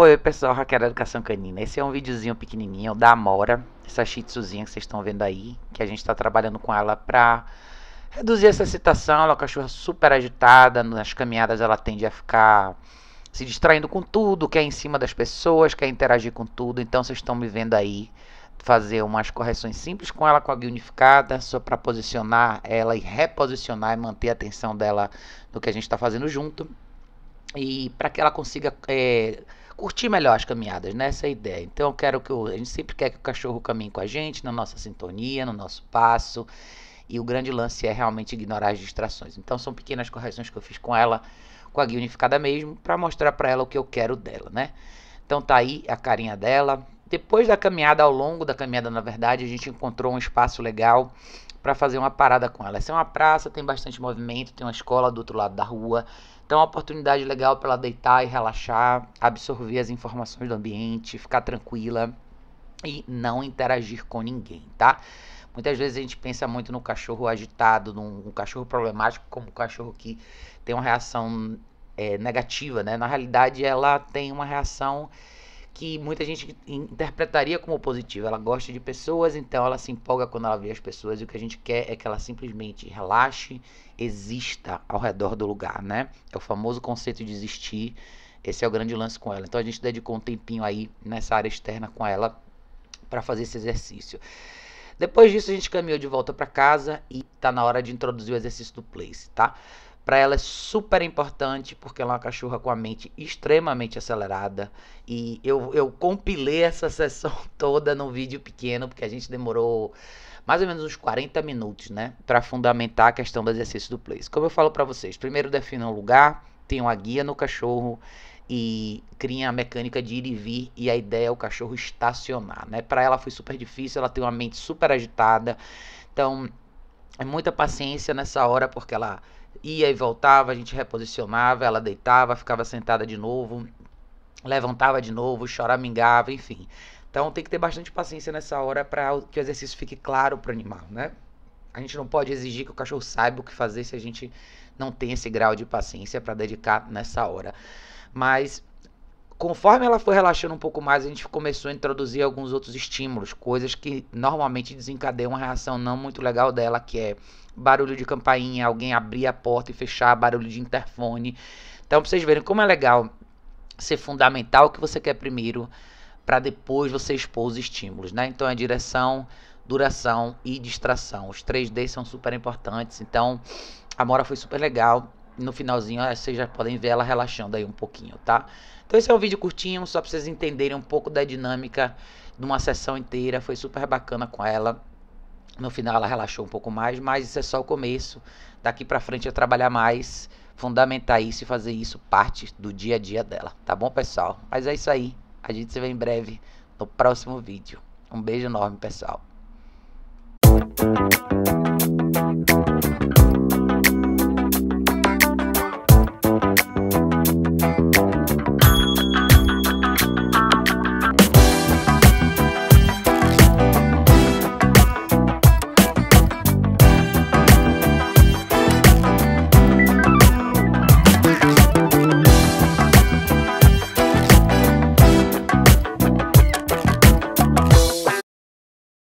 Oi pessoal, Raquel Educação Canina. Esse é um videozinho pequenininho da Amora, essa shih tzuzinha que vocês estão vendo aí, que a gente está trabalhando com ela para reduzir essa excitação. Ela é uma cachorra super agitada, nas caminhadas ela tende a ficar se distraindo com tudo, quer em cima das pessoas, quer interagir com tudo. Então vocês estão me vendo aí fazer umas correções simples com ela com a guia unificada, só para posicionar ela e reposicionar e manter a atenção dela no que a gente está fazendo junto. E para que ela consiga... É, curtir melhor as caminhadas, né? Essa é a ideia. Então, eu quero que a gente sempre quer que o cachorro caminhe com a gente, na nossa sintonia, no nosso passo. E o grande lance é realmente ignorar as distrações. Então, são pequenas correções que eu fiz com ela, com a guia unificada mesmo, para mostrar para ela o que eu quero dela, né? Então, tá aí a carinha dela. Depois da caminhada, ao longo da caminhada, na verdade, a gente encontrou um espaço legal para fazer uma parada com ela. Essa é uma praça, tem bastante movimento, tem uma escola do outro lado da rua. Então é uma oportunidade legal para ela deitar e relaxar, absorver as informações do ambiente, ficar tranquila e não interagir com ninguém, tá? Muitas vezes a gente pensa muito no cachorro agitado, num um cachorro problemático, como um cachorro que tem uma reação é, negativa, né? Na realidade, ela tem uma reação que muita gente interpretaria como positivo. Ela gosta de pessoas, então ela se empolga quando ela vê as pessoas e o que a gente quer é que ela simplesmente relaxe, exista ao redor do lugar, né? É o famoso conceito de existir. Esse é o grande lance com ela. Então a gente dedicou um tempinho aí nessa área externa com ela para fazer esse exercício. Depois disso a gente caminhou de volta para casa e tá na hora de introduzir o exercício do place, tá? Para ela é super importante porque ela é uma cachorra com a mente extremamente acelerada. E eu, eu compilei essa sessão toda num vídeo pequeno, porque a gente demorou mais ou menos uns 40 minutos, né? Para fundamentar a questão do exercício do place. Como eu falo para vocês, primeiro definam um lugar, tenham a guia no cachorro e criem a mecânica de ir e vir e a ideia é o cachorro estacionar, né? Para ela foi super difícil, ela tem uma mente super agitada. Então, é muita paciência nessa hora, porque ela ia e voltava, a gente reposicionava, ela deitava, ficava sentada de novo, levantava de novo, choramingava, enfim. Então tem que ter bastante paciência nessa hora para que o exercício fique claro para o animal, né? A gente não pode exigir que o cachorro saiba o que fazer se a gente não tem esse grau de paciência para dedicar nessa hora. Mas Conforme ela foi relaxando um pouco mais, a gente começou a introduzir alguns outros estímulos, coisas que normalmente desencadeiam uma reação não muito legal dela, que é barulho de campainha, alguém abrir a porta e fechar, barulho de interfone. Então, pra vocês verem como é legal ser fundamental o que você quer primeiro, para depois você expor os estímulos, né? Então, é direção, duração e distração. Os três d são super importantes. Então, a Mora foi super legal no finalzinho ah, vocês já podem ver ela relaxando aí um pouquinho, tá? Então esse é um vídeo curtinho, só pra vocês entenderem um pouco da dinâmica de uma sessão inteira. Foi super bacana com ela. No final ela relaxou um pouco mais, mas isso é só o começo. Daqui pra frente é trabalhar mais, fundamentar isso e fazer isso parte do dia a dia dela, tá bom, pessoal? Mas é isso aí. A gente se vê em breve no próximo vídeo. Um beijo enorme, pessoal. Thank you.